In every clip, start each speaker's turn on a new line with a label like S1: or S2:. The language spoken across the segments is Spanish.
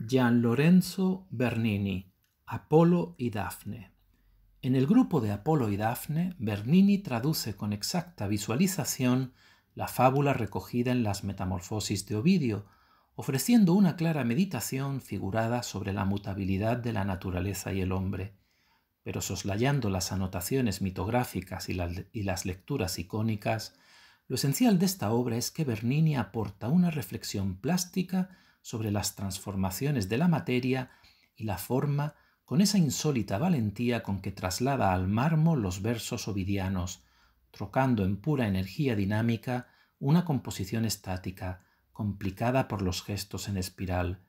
S1: Gian Lorenzo Bernini, Apolo y Dafne. En el grupo de Apolo y Dafne, Bernini traduce con exacta visualización la fábula recogida en las Metamorfosis de Ovidio, ofreciendo una clara meditación figurada sobre la mutabilidad de la naturaleza y el hombre. Pero soslayando las anotaciones mitográficas y, y las lecturas icónicas, lo esencial de esta obra es que Bernini aporta una reflexión plástica sobre las transformaciones de la materia y la forma con esa insólita valentía con que traslada al mármol los versos ovidianos, trocando en pura energía dinámica una composición estática, complicada por los gestos en espiral,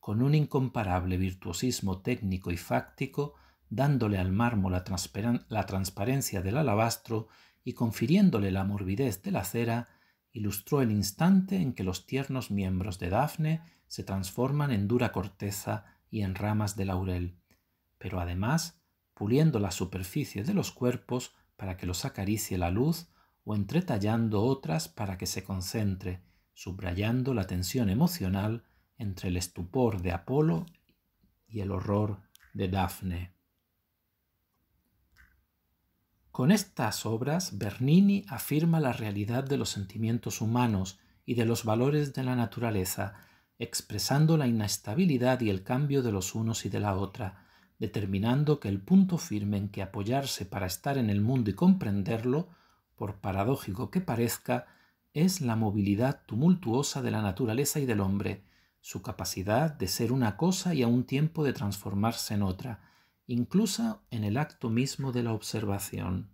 S1: con un incomparable virtuosismo técnico y fáctico, dándole al mármol la, la transparencia del alabastro y confiriéndole la morbidez de la cera, ilustró el instante en que los tiernos miembros de Dafne se transforman en dura corteza y en ramas de laurel, pero además puliendo la superficie de los cuerpos para que los acaricie la luz o entretallando otras para que se concentre, subrayando la tensión emocional entre el estupor de Apolo y el horror de Dafne. Con estas obras, Bernini afirma la realidad de los sentimientos humanos y de los valores de la naturaleza, expresando la inestabilidad y el cambio de los unos y de la otra, determinando que el punto firme en que apoyarse para estar en el mundo y comprenderlo, por paradójico que parezca, es la movilidad tumultuosa de la naturaleza y del hombre, su capacidad de ser una cosa y a un tiempo de transformarse en otra, incluso en el acto mismo de la observación.